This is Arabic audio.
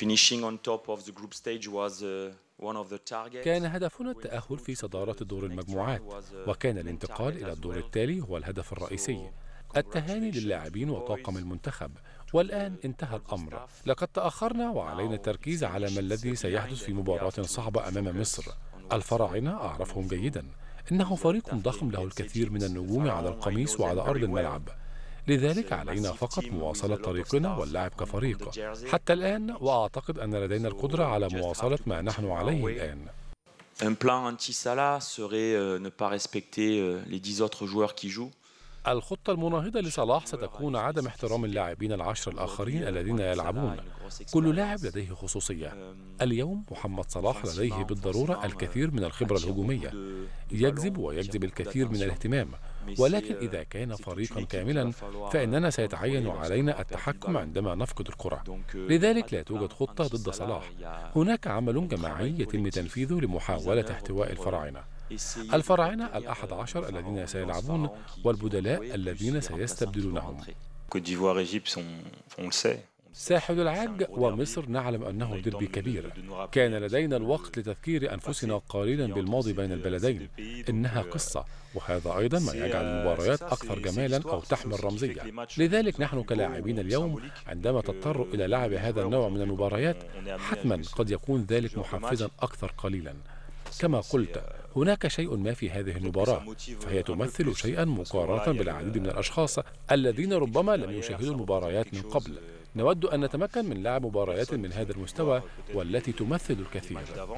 finishing on top of the group stage was uh, كان هدفنا التأهل في صدارة دور المجموعات uh, وكان الانتقال إلى الدور التالي هو الهدف الرئيسي التهاني للاعبين وطاقم المنتخب والآن انتهى الأمر لقد تأخرنا وعلينا التركيز على ما الذي سيحدث في مباراة صعبة أمام مصر الفراعنة أعرفهم جيدا إنه فريق ضخم له الكثير من النجوم على القميص وعلى أرض الملعب لذلك علينا فقط مواصلة طريقنا واللعب كفريق حتى الآن وأعتقد أن لدينا القدرة على مواصلة ما نحن عليه الآن euh, euh, الخطة المناهضة لصلاح ستكون عدم احترام اللاعبين العشر الآخرين الذين يلعبون كل لاعب لديه خصوصية اليوم محمد صلاح لديه نعم، بالضرورة نعم. الكثير من الخبرة الهجومية يجذب ويجذب الكثير من الاهتمام ولكن إذا آه، كان فريقا كاملا فإننا سيتعين علينا التحكم عندما نفقد الكرة آه، لذلك لا توجد خطة ضد صلاح هناك عمل جماعي يتم تنفيذه لمحاولة احتواء الفراعنة الفراعنة الأحد عشر الذين سيلعبون والبدلاء الذين سيستبدلونهم Côte d'Ivoire, Égypte, on, on le sait, ساحل العاج ومصر نعلم أنه دربي كبير كان لدينا الوقت لتذكير أنفسنا قليلا بالماضي بين البلدين إنها قصة وهذا أيضا ما يجعل المباريات أكثر جمالا أو تحمل رمزية لذلك نحن كلاعبين اليوم عندما تضطر إلى لعب هذا النوع من المباريات حتما قد يكون ذلك محفزا أكثر قليلا كما قلت هناك شيء ما في هذه المباراة فهي تمثل شيئا مقارنة بالعديد من الأشخاص الذين ربما لم يشاهدوا المباريات من قبل نود أن نتمكن من لعب مباريات من هذا المستوى والتي تمثل الكثير